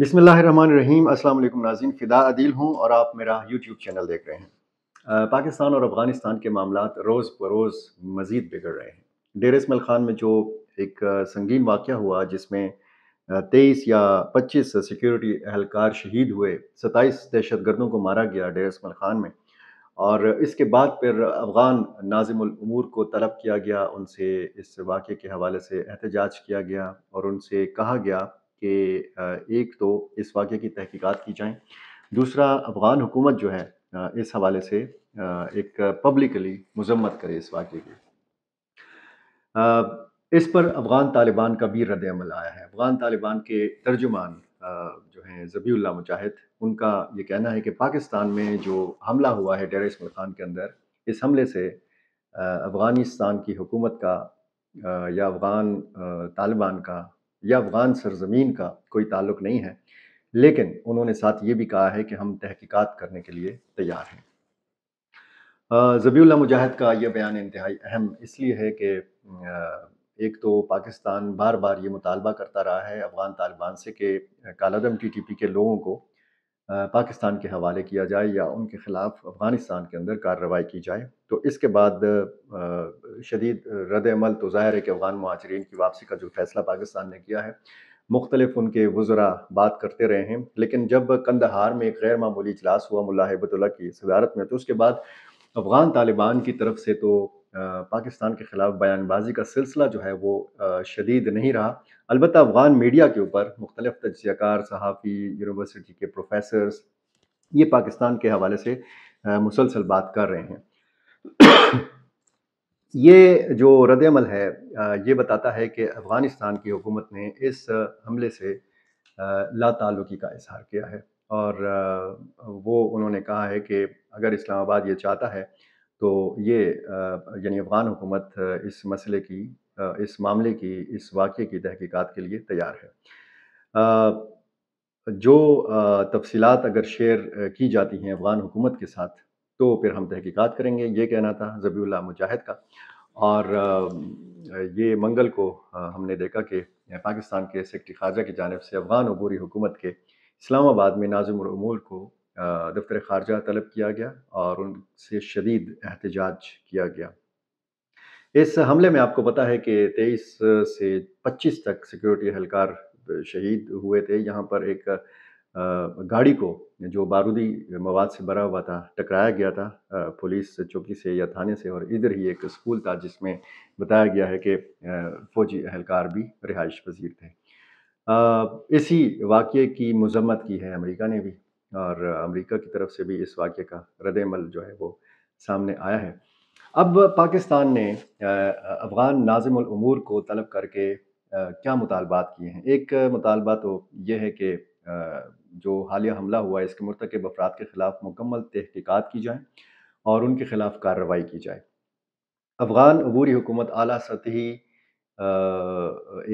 बिसमीम् अल्लाम नाजीन फ़िदा अदील हूँ और आप मेरा यूट्यूब चैनल देख रहे हैं पाकिस्तान और अफ़गानिस्तान के मामला रोज़ बरोज़ मज़ीद बिगड़ रहे हैं डेर इसमल ख़ान में जो एक संगीन वाक़ हुआ जिसमें तेईस या पच्चीस सिक्योरिटी एहलकार शहीद हुए सत्ताईस दहशत गर्दों को मारा गया डेर इसमल ख़ान में और इसके बाद फिर अफ़गान नाजिमूर को तलब किया गया उनसे इस वाक़े के हवाले से एहतजाज किया गया और उनसे कहा गया कि एक तो इस वाक़े की तहकीकात की जाए दूसरा अफ़गान हुकूमत जो है इस हवाले से एक पब्लिकली मजम्मत करे इस वाक़े की इस पर अफ़गान तालिबान का भी रद्दमल आया है अफ़गान तालिबान के तर्जुमान जो हैं जबीउल्ला मुजाहिद उनका ये कहना है कि पाकिस्तान में जो हमला हुआ है डेरा इसमल खान के अंदर इस हमले से अफ़गानिस्तान की हुकूमत का या अफ़गान तालिबान का या अफ़गान सरजमीन का कोई ताल्लुक नहीं है लेकिन उन्होंने साथ ये भी कहा है कि हम तहकीकात करने के लिए तैयार हैं जबील्ला मुजाहिद का यह बयान इंतहाई अहम इसलिए है कि एक तो पाकिस्तान बार बार ये मुतालबा करता रहा है अफ़गान तालिबान से कि कालादम टी टी पी के लोगों को पाकिस्तान के हवाले किया जाए या उनके ख़िलाफ़ अफ़गानिस्तान के अंदर कार्रवाई की जाए तो इसके बाद शदीद रद अमल तो ज़ाहिर है कि अफ़गान महाजरीन की वापसी का जो फ़ैसला पाकिस्तान ने किया है मुख्तलिफ उनके वज़रा बात करते रहे हैं लेकिन जब कंदहार में एक गैर मामूली इजलास हुआ मुला की सदारत में तो उसके बाद अफ़गान तालिबान की तरफ से तो पाकिस्तान के ख़िलाफ़ बयानबाजी का सिलसिला जो है वो शदीद नहीं रहा अलबत् अफ़गान मीडिया के ऊपर मुख्तलिफ़ तजयकार सहाफ़ी यूनिवर्सिटी के प्रोफेसर्स ये पाकिस्तान के हवाले से मुसलसल बात कर रहे हैं ये जो रदल है ये बताता है कि अफ़गानिस्तान की हुकूमत ने इस हमले से लातालुकी का इजहार किया है और वो उन्होंने कहा है कि अगर इस्लामाबाद ये चाहता है तो ये यानी अफ़गान हुकूमत इस मसले की इस मामले की इस वाक़े की तहकीकात के लिए तैयार है जो तफसीत अगर शेयर की जाती हैं अफ़गान हुकूमत के साथ तो फिर हम तहकीकात करेंगे ये कहना था जबील्ला मुजाहिद का और ये मंगल को हमने देखा कि पाकिस्तान के सेक्रटरी खारजा की जानब से अफ़गान अबूरी हुकूमत के इस्लामाबाद में नाजुमूर को दफ्तर खारजा तलब किया गया और उनसे शदीद एहतजाज किया गया इस हमले में आपको पता है कि तेईस से पच्चीस तक सिक्योरिटी एहलकार शहीद हुए थे यहाँ पर एक गाड़ी को जो बारूदी मवाद से भरा हुआ था टकराया गया था पुलिस चौकी से या थाने से और इधर ही एक स्कूल था जिसमें बताया गया है कि फ़ौजी अहलकार भी रिहाइश पजीर थे इसी वाक़े की मजम्मत की है अमेरिका ने भी और अमेरिका की तरफ से भी इस वाक्य का रदमल जो है वो सामने आया है अब पाकिस्तान ने अफ़गान नाजम को तलब करके क्या मुतालबात किए हैं एक मुतालबा तो ये है कि जो हालिया हमला हुआ है इसके मरतकब अफराद के ख़िलाफ़ मुकम्मल तहकीक़ात की जाए और उनके ख़िलाफ़ कार्रवाई की जाए अफ़गान अबूरी हुकूमत अली सतही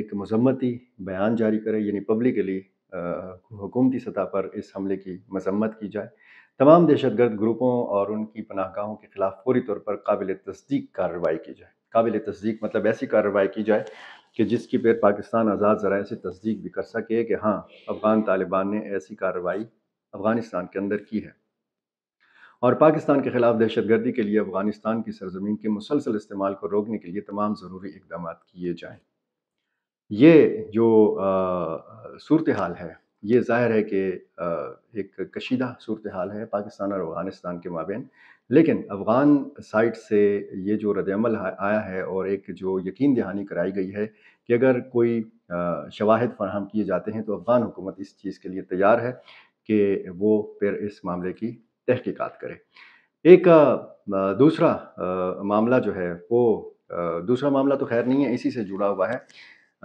एक मजम्मती बयान जारी करे यानी पब्लिकली हुकूमती सतह पर इस हमले की मजम्मत की जाए तमाम दहशत गर्द ग्रुपों और उनकी पनाहगाहों के खिलाफ पूरी तौर पर काबिल तस्दीक कार्रवाई की जाए काबिल तस्दीक मतलब ऐसी कार्रवाई की जाए कि जिसकी फिर पाकिस्तान आज़ाद ज़रा से तस्दीक भी कर सके कि हाँ अफ़गान तालिबान ने ऐसी कार्रवाई अफ़गानिस्तान के अंदर की है और पाकिस्तान के खिलाफ दहशत गर्दी के लिए अफ़गानिस्तान की सरजमीन के मुसलसल इस्तेमाल को रोकने के लिए तमाम ज़रूरी इकदाम किए जाएँ ये जो सूरत हाल है, ये ज़ाहिर है कि एक कशीदा सूरत हाल है पाकिस्तान और अफ़गानिस्तान के माबैन। लेकिन अफ़गान साइड से ये जो रद्दमल आया है और एक जो यकीन दहानी कराई गई है कि अगर कोई शवाहद फ़राहम किए जाते हैं, तो अफ़गान हुकूमत इस चीज़ के लिए तैयार है कि वो फिर इस मामले की तहक़ीक़ात करे। एक दूसरा मामला जो है वो दूसरा मामला तो ख़ैर नहीं है, इसी से जुड़ा हुआ है।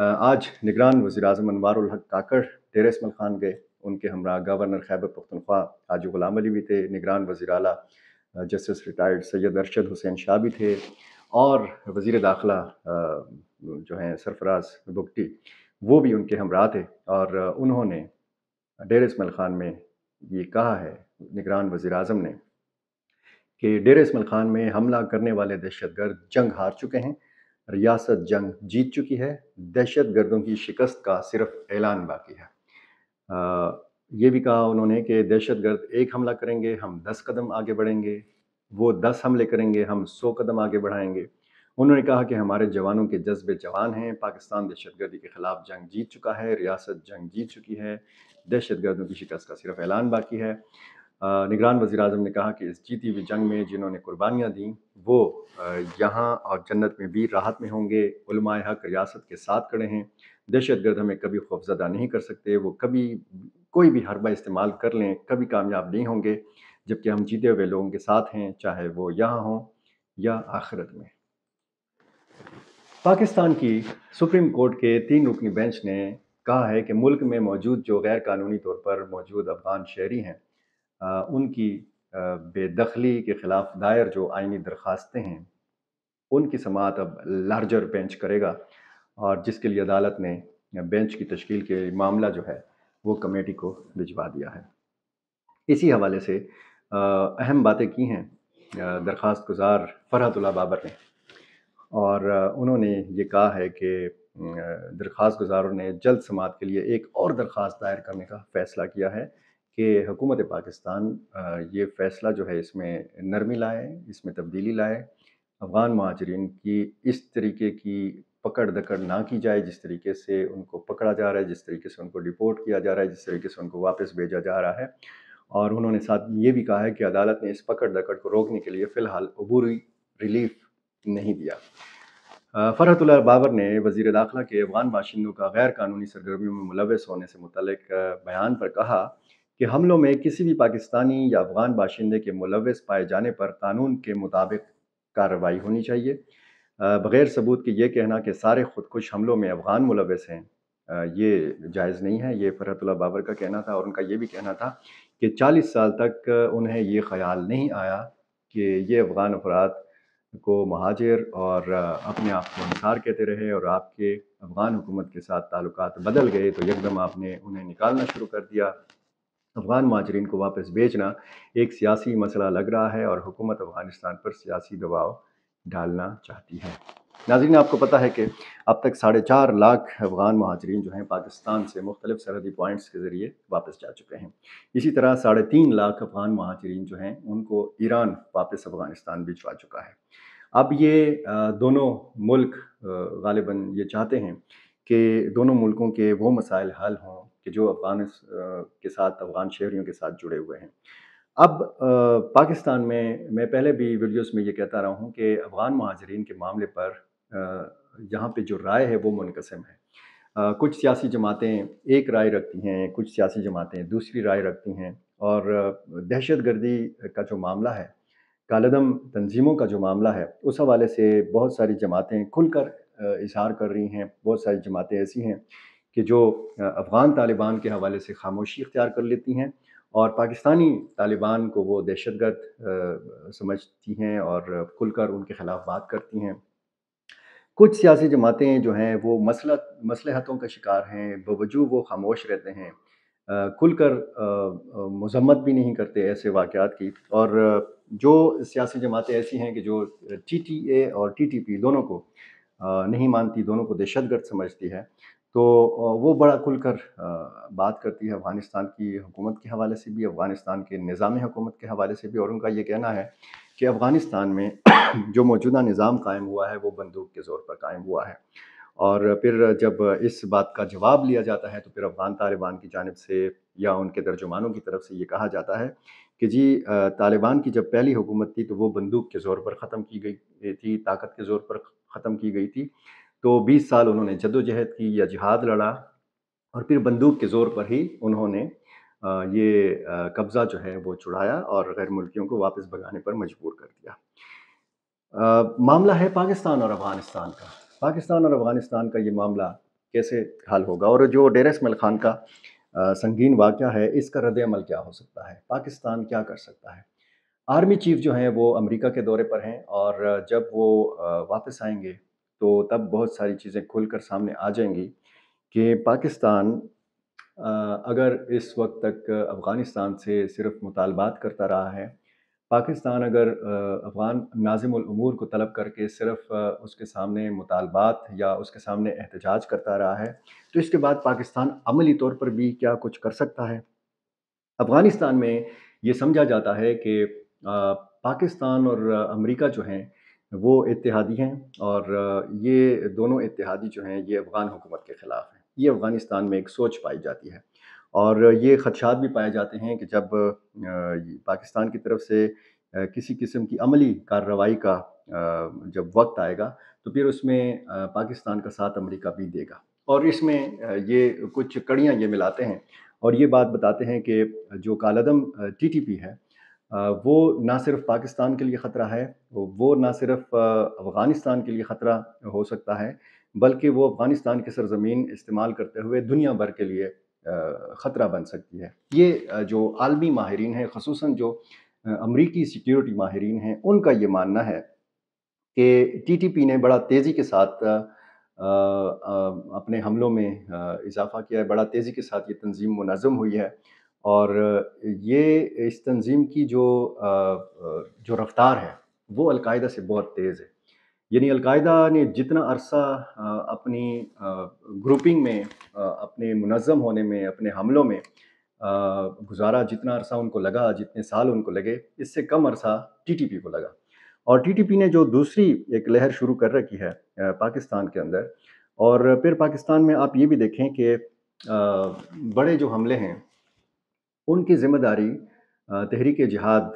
आज निगरान वजी अजम अनवर हक काकड़ डेर इसमल खान गए उनके हमरा गवर्नर खैबर पख्तनख्वा आज गुलाम अली भी थे निगरान वजी अला जस्टिस रिटायर्ड सैयद अरशद हुसैन शाह भी थे और वजीर दाखिला जो हैं सरफराज बुगटी वो भी उनके हमरा थे और उन्होंने डेर इसमल खान में ये कहा है निगरान वज़ी अजम ने कि डेर इसमल खान में हमला करने वाले दहशत गर्द जंग हार चुके हैं रियासत जंग जीत चुकी है दहशत गर्दों की शिकस्त का सिर्फ ऐलान बाकी है आ, ये भी कहा उन्होंने कि दहशत गर्द एक हमला करेंगे हम दस कदम आगे बढ़ेंगे वो दस हमले करेंगे हम सौ कदम आगे बढ़ाएंगे उन्होंने कहा कि हमारे जवानों के जज्बे जवान हैं पाकिस्तान दहशतगर्दी के ख़िलाफ़ जंग जीत चुका है रियासत जंग जीत चुकी है दहशत गर्दों की शिकस्त का सिर्फ ऐलान बाकी है निगरान वज़ी अजम ने कहा कि इस जीती हुई जंग में जिन्होंने कुर्बानियाँ दीं वो यहाँ और जन्नत में भी राहत में होंगे हक रियासत के साथ खड़े हैं दहशत गर्द हमें कभी खौफजदा नहीं कर सकते वो कभी कोई भी हरबा इस्तेमाल कर लें कभी कामयाब नहीं होंगे जबकि हम जीते हुए लोगों के साथ हैं चाहे वो यहाँ हों या आखिरत में पाकिस्तान की सुप्रीम कोर्ट के तीन रुकनी बेंच ने कहा है कि मुल्क में मौजूद जो गैर कानूनी तौर पर मौजूद अफगान शहरी हैं उनकी बेदखली के ख़िलाफ़ दायर जो आइनी दरख्वास्तें हैं उनकी समात अब लार्जर बेंच करेगा और जिसके लिए अदालत ने बेंच की तश्कील के मामला जो है वो कमेटी को भिजवा दिया है इसी हवाले से अहम बातें की हैं दरख्वास्त गुजार फरहतुल्ला बाबर ने और उन्होंने ये कहा है कि दरख्वास्त गुजारों ने जल्द समात के लिए एक और दरख्वास्त दायर करने का फ़ैसला किया है कि हुकूमत पाकिस्तान ये फ़ैसला जो है इसमें नरमी लाए इसमें तब्दीली लाए अफ़गान महाजरीन की इस तरीके की पकड़ दकड़ ना की जाए जिस तरीके से उनको पकड़ा जा रहा है जिस तरीके से उनको डिपोर्ट किया जा रहा है जिस तरीके से उनको वापस भेजा जा रहा है और उन्होंने साथ ये भी कहा है कि अदालत ने इस पकड़ दकड़ को रोकने के लिए फ़िलहाल अबूरी रिलीफ नहीं दिया फ़रहतुल्ला बाबर ने वजीर दाखिला के अफगान बाशिंदों का गैर कानूनी सरगर्मियों में मुलवस होने से मुतल बयान पर कहा कि हमलों में किसी भी पाकिस्तानी या अफ़गान बाशिंदे के मुलविस पाए जाने पर कानून के मुताबिक कार्रवाई होनी चाहिए। बग़ैर सबूत के ये कहना कि सारे खुदकुश हमलों में अफ़गान मुलविस हैं, ये जायज़ नहीं है। ये फ़रहतुल्लाह बाबर का कहना था और उनका ये भी कहना था कि चालीस साल तक उन्हें ये ख़्याल नहीं आया कि ये अफ़गान अफ़राद को महाजिर और अपने आप को अंसार कहते रहे और आपके अफ़गान हुकूमत के साथ ताल्लुकात बदल गए तो एकदम आपने उन्हें निकालना शुरू कर दिया। अफगान माजरीन को वापस भेजना एक सियासी मसला लग रहा है और हुकूमत अफगानिस्तान पर सियासी दबाव डालना चाहती है नाजरीन आपको पता है कि अब तक साढ़े चार लाख अफगान महाजरीन जो हैं पाकिस्तान से मुख्तलिफ सरहदी पॉइंट्स के ज़रिए वापस जा चुके हैं इसी तरह साढ़े तीन लाख अफगान महाजरीन जो हैं उनको ईरान वापस अफगानिस्तान भिजवा चुका है अब ये दोनों मुल्क गालिबा ये चाहते हैं कि दोनों मुल्कों के वो मसाइल हल हों कि जो अफगान के साथ अफगान शहरीों के साथ जुड़े हुए हैं अब पाकिस्तान में मैं पहले भी वीडियोस में ये कहता रहा हूँ कि अफ़गान महाजरीन के मामले पर यहाँ पे जो राय है वो मुनकसम है कुछ सियासी जमातें एक राय रखती हैं कुछ सियासी जमातें दूसरी राय रखती हैं और दहशत गर्दी का जो मामला है कालदम तंजीमों का जो मामला है उस हवाले से बहुत सारी जमातें खुलकर इजहार कर रही हैं बहुत सारी जमातें ऐसी हैं कि जो अफ़गान तालिबान के हवाले से खामोशी इख्तियार कर लेती हैं और पाकिस्तानी तालिबान को वो दहशत गर्द समझती हैं और खुलकर उनके ख़िलाफ़ बात करती हैं कुछ सियासी जमातें जो हैं वो मसला मसलहतों का शिकार हैं बवजूद वो खामोश रहते हैं खुलकर मजम्मत भी नहीं करते ऐसे वाक़ात की और जो सियासी जमातें ऐसी हैं कि जो टी टी ए और टी टी पी दोनों को नहीं मानती दोनों को दहशत गर्द समझती है तो वो बड़ा खुलकर बात करती है अफ़गानिस्तान की हुकूमत के हवाले से भी अफ़गानिस्तान के निज़ाम हुकूमत के हवाले से भी और उनका ये कहना है कि अफ़गानिस्तान में जो मौजूदा निज़ाम कायम हुआ है वो बंदूक के ज़ोर पर कायम हुआ है और फिर जब इस बात का जवाब लिया जाता है तो फिर अफ़गान तालिबान की जानब से या उनके तर्जुमानों की तरफ से ये कहा जाता है कि जी तालिबान की जब पहली हुकूमत थी तो वो बंदूक के ज़ोर पर ख़त्म की गई थी ताकत के ज़ोर पर ख़त्म की गई थी तो 20 साल उन्होंने जद्दोजहद की या जिहाद लड़ा और फिर बंदूक के ज़ोर पर ही उन्होंने ये कब्ज़ा जो है वो छुड़ाया और गैर मुल्कियों को वापस भगाने पर मजबूर कर दिया मामला है पाकिस्तान और अफ़गानिस्तान का पाकिस्तान और अफ़गानिस्तान का ये मामला कैसे हल होगा और जो डेर मल ख़ान का संगीन वाक़ है इसका रद्द अमल क्या हो सकता है पाकिस्तान क्या कर सकता है आर्मी चीफ़ जो हैं वो अमेरिका के दौरे पर हैं और जब वो वापस आएंगे तो तब बहुत सारी चीज़ें खुल कर सामने आ जाएंगी कि पाकिस्तान अगर इस वक्त तक अफ़गानिस्तान से सिर्फ मुतालबात करता रहा है पाकिस्तान अगर अफ़गान नाजिमूमूर को तलब करके सिर्फ उसके सामने मुतालबात या उसके सामने एहतजाज करता रहा है तो इसके बाद पाकिस्तान अमली तौर पर भी क्या कुछ कर सकता है अफ़गानिस्तान में ये समझा जाता है कि पाकिस्तान और अमेरिका जो हैं वो इतिहादी हैं और ये दोनों इतिहादी जो हैं ये अफ़गान हुकूमत के ख़िलाफ़ हैं ये अफ़गानिस्तान में एक सोच पाई जाती है और ये खदशात भी पाए जाते हैं कि जब पाकिस्तान की तरफ से किसी किस्म की अमली कार्रवाई का जब वक्त आएगा तो फिर उसमें पाकिस्तान का साथ अमरीका भी देगा और इसमें ये कुछ कड़ियाँ ये मिलाते हैं और ये बात बताते हैं कि जो कालदम टीटीपी है वो ना सिर्फ पाकिस्तान के लिए ख़तरा है वो ना सिर्फ अफ़गानिस्तान के लिए ख़तरा हो सकता है बल्कि वो अफ़गानिस्तान की सरजमीन इस्तेमाल करते हुए दुनिया भर के लिए ख़तरा बन सकती है ये जो आलमी माहरीन हैं खसूस जो अमरीकी सिक्योरिटी माहरीन हैं उनका ये मानना है कि टी टी पी ने बड़ा तेज़ी के साथ अपने हमलों में इजाफा किया है बड़ा तेज़ी के साथ ये तंजीम मुनज़म हुई है और ये इस तंजीम की जो जो रफ्तार है वो अलकायदा से बहुत तेज़ है यानी अलकायदा ने जितना अरसा अपनी ग्रुपिंग में अपने मुनज़म होने में अपने हमलों में गुजारा जितना अरसा उनको लगा जितने साल उनको लगे इससे कम अरसा टीटीपी को लगा और टीटीपी ने जो दूसरी एक लहर शुरू कर रखी है पाकिस्तान के अंदर और फिर पाकिस्तान में आप ये भी देखें कि बड़े जो हमले हैं उनकी ज़िम्मेदारी तहरीक जहाद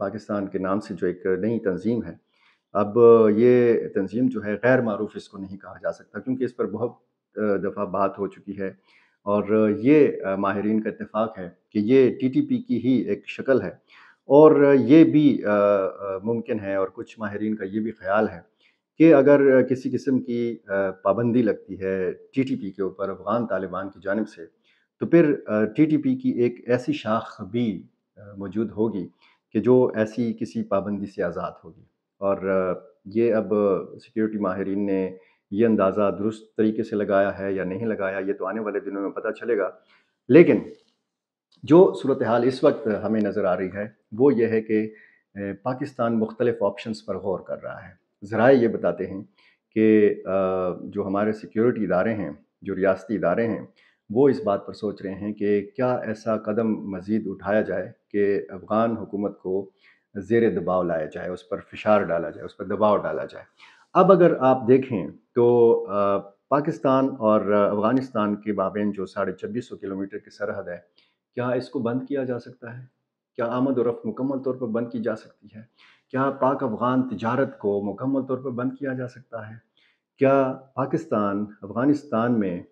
पाकिस्तान के नाम से जो एक नई तंजीम है अब ये तंजीम जो है गैर मरूफ इसको नहीं कहा जा सकता क्योंकि इस पर बहुत दफ़ा बात हो चुकी है और ये माहरीन का इतफाक़ है कि ये टी टी पी की ही एक शक्ल है और ये भी मुमकिन है और कुछ माहरीन का ये भी ख्याल है कि अगर किसी किस्म की पाबंदी लगती है टी टी पी के ऊपर अफ़गान तालिबान की जानब से तो फिर टीटीपी की एक ऐसी शाख भी मौजूद होगी कि जो ऐसी किसी पाबंदी से आज़ाद होगी और ये अब सिक्योरिटी माहरीन ने ये अंदाज़ा दुरुस्त तरीके से लगाया है या नहीं लगाया ये तो आने वाले दिनों में पता चलेगा लेकिन जो सूरत हाल इस वक्त हमें नज़र आ रही है वो ये है कि पाकिस्तान मुख्तलिफ़ ऑप्शंस पर गौर कर रहा है ज़रा ये बताते हैं कि जो हमारे सिक्योरिटी इदारे हैं जो रियासती इदारे हैं वो इस बात पर सोच रहे हैं कि क्या ऐसा कदम मज़ीद उठाया जाए कि अफ़गान हुकूमत को ज़ेर दबाव लाया जाए, उस पर फ़िशार डाला जाए, उस पर दबाव डाला जाए। अब अगर आप देखें तो पाकिस्तान और अफ़गानिस्तान के बाबे जो साढ़े छब्बीस सौ किलोमीटर की सरहद है, क्या इसको बंद किया जा सकता है? क्या आमद और रफ्त मुकम्मल तौर पर बंद की जा सकती है? क्या पाक-अफ़गान तजारत को मुकम्मल तौर पर बंद किया जा सकता है? क्या पाकिस्तान, अफ़गानिस्तान में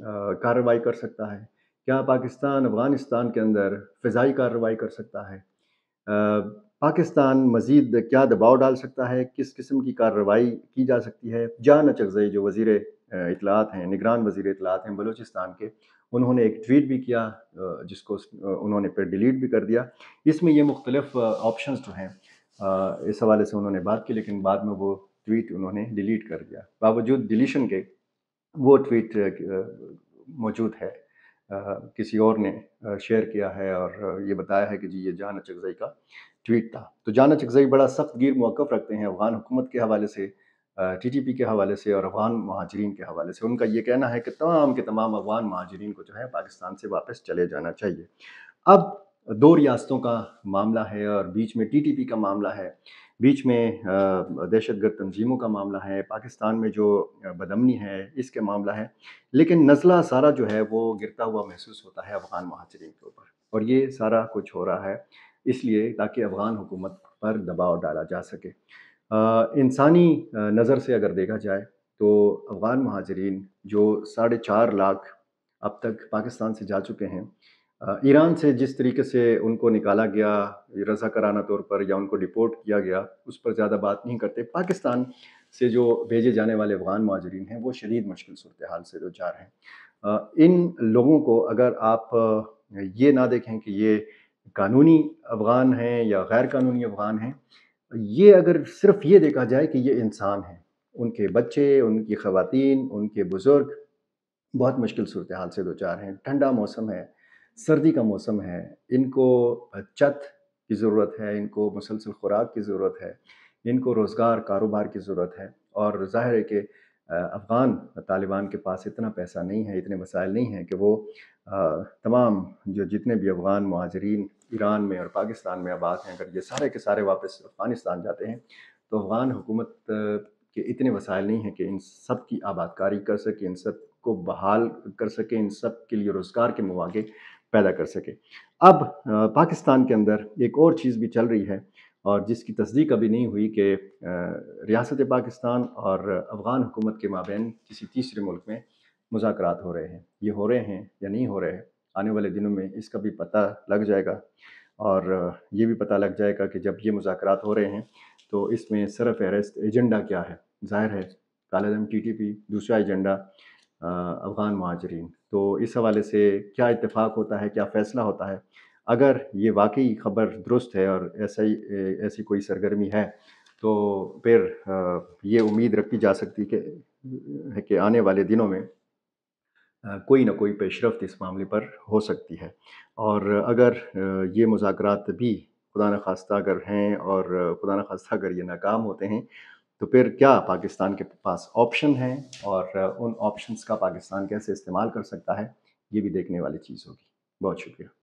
कार्रवाई कर सकता है क्या पाकिस्तान अफ़गानिस्तान के अंदर फ़जाई कार्रवाई कर सकता है पाकिस्तान मज़ीद क्या दबाव डाल सकता है किस किस्म की कार्रवाई की जा सकती है जान अचगजई जो वज़ी इतलात हैं निगरान वज़ी इतलात हैं बलूचिस्तान के उन्होंने एक ट्वीट भी किया जिसको उन्होंने फिर डिलीट भी कर दिया इसमें ये मुख्तलफ ऑप्शन जो तो हैं इस हवाले से उन्होंने बात की लेकिन बाद में वो ट्वीट उन्होंने डिलीट कर दिया बावजूद डिलीशन के वो ट्वीट मौजूद है किसी और ने शेयर किया है और ये बताया है कि जी ये जान चकजई का ट्वीट था तो जान चकजई बड़ा सख्त गिर मौक़ रखते हैं अफगान हुकूमत के हवाले से टीटीपी के हवाले से और अफगान महाजरीन के हवाले से उनका ये कहना है कि तमाम के तमाम अफगान महाजरीन को जो है पाकिस्तान से वापस चले जाना चाहिए अब दो रियासतों का मामला है और बीच में टीटीपी का मामला है बीच में दहशत गर्द तंजीमों का मामला है पाकिस्तान में जो बदमनी है इसके मामला है लेकिन नज़ला सारा जो है वो गिरता हुआ महसूस होता है अफ़गान महाजरीन के ऊपर और ये सारा कुछ हो रहा है इसलिए ताकि अफ़गान हुकूमत पर दबाव डाला जा सके इंसानी नज़र से अगर देखा जाए तो अफ़गान महाजरीन जो साढ़े चार लाख अब तक पाकिस्तान से जा चुके हैं ईरान से जिस तरीके से उनको निकाला गया कराना तौर पर या उनको डिपोर्ट किया गया उस पर ज़्यादा बात नहीं करते पाकिस्तान से जो भेजे जाने वाले अफगान माजरीन हैं वो शदीद मुश्किल सूरत हाल से दो चार हैं इन लोगों को अगर आप ये ना देखें कि ये कानूनी अफगान हैं या गैर कानूनी अफगान हैं ये अगर सिर्फ ये देखा जाए कि ये इंसान हैं उनके बच्चे उनकी ख़वातीन उनके बुज़ुर्ग बहुत मुश्किल सूरत हाल से दो चार हैं ठंडा मौसम है सर्दी का मौसम है इनको छत की ज़रूरत है इनको मुसलसल खुराक की ज़रूरत है इनको रोज़गार कारोबार की ज़रूरत है और ज़ाहिर है कि अफ़गान तालिबान के पास इतना पैसा नहीं है इतने वसाइल नहीं हैं कि वो तमाम जो जितने भी अफ़गान महाजरीन ईरान में और पाकिस्तान में आबाद हैं अगर ये सारे के सारे वापस अफ़गानिस्तान जाते हैं तो अफ़गान हुकूमत के इतने वसाइल नहीं हैं कि इन सब की आबादकारी कर सके इन सब को बहाल कर सके इन सब के लिए रोज़गार के मौाक़े पैदा कर सके अब पाकिस्तान के अंदर एक और चीज़ भी चल रही है और जिसकी तस्दीक अभी नहीं हुई कि रियासत पाकिस्तान और अफ़गान हुकूमत के माबेन किसी तीसरे मुल्क में मुजाकर हो रहे हैं ये हो रहे हैं या नहीं हो रहे हैं आने वाले दिनों में इसका भी पता लग जाएगा और ये भी पता लग जाएगा कि जब ये मुजाकर हो रहे हैं तो इसमें सर फहरस्त एजेंडा क्या है ज़ाहिर है कालेम टी टी पी दूसरा एजेंडा अफ़गान महाजरीन तो इस हवाले से क्या इतफाक़ होता है, क्या फ़ैसला होता है? अगर ये वाक़ई ख़बर दुरुस्त है और ऐसा ही ऐसी कोई सरगर्मी है, तो फिर ये उम्मीद रखी जा सकती है कि कि आने वाले दिनों में कोई ना कोई पेशरफ़्त इस मामले पर हो सकती है। और अगर ये मुज़ाकरात भी खुदा न ख़ास्ता अगर हैं और खुदा न ख़ास्ता अगर ये नाकाम होते हैं तो फिर क्या पाकिस्तान के पास ऑप्शन हैं और उन ऑप्शंस का पाकिस्तान कैसे इस्तेमाल कर सकता है ये भी देखने वाली चीज़ होगी बहुत शुक्रिया